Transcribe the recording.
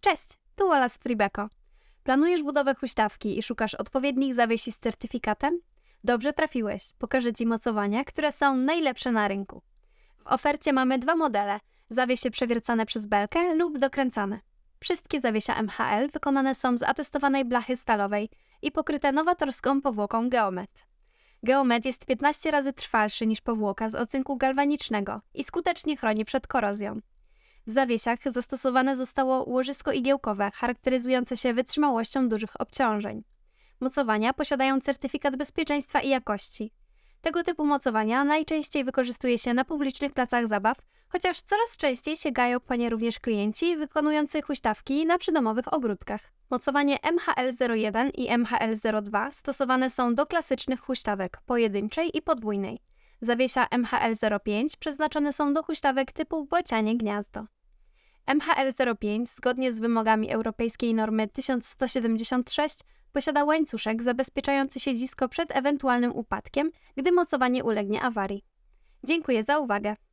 Cześć, tu Wallace Tribeco. Planujesz budowę huśtawki i szukasz odpowiednich zawiesi z certyfikatem? Dobrze trafiłeś. Pokażę Ci mocowania, które są najlepsze na rynku. W ofercie mamy dwa modele. Zawiesie przewiercane przez belkę lub dokręcane. Wszystkie zawiesia MHL wykonane są z atestowanej blachy stalowej i pokryte nowatorską powłoką Geomet. Geomet jest 15 razy trwalszy niż powłoka z ocynku galwanicznego i skutecznie chroni przed korozją. W zawiesiach zastosowane zostało łożysko igiełkowe, charakteryzujące się wytrzymałością dużych obciążeń. Mocowania posiadają certyfikat bezpieczeństwa i jakości. Tego typu mocowania najczęściej wykorzystuje się na publicznych placach zabaw, chociaż coraz częściej sięgają po nie również klienci wykonujący huśtawki na przydomowych ogródkach. Mocowanie MHL01 i MHL02 stosowane są do klasycznych huśtawek pojedynczej i podwójnej. Zawiesia MHL05 przeznaczone są do huśtawek typu bocianie gniazdo. MHR-05 zgodnie z wymogami europejskiej normy 1176 posiada łańcuszek zabezpieczający siedzisko przed ewentualnym upadkiem, gdy mocowanie ulegnie awarii. Dziękuję za uwagę.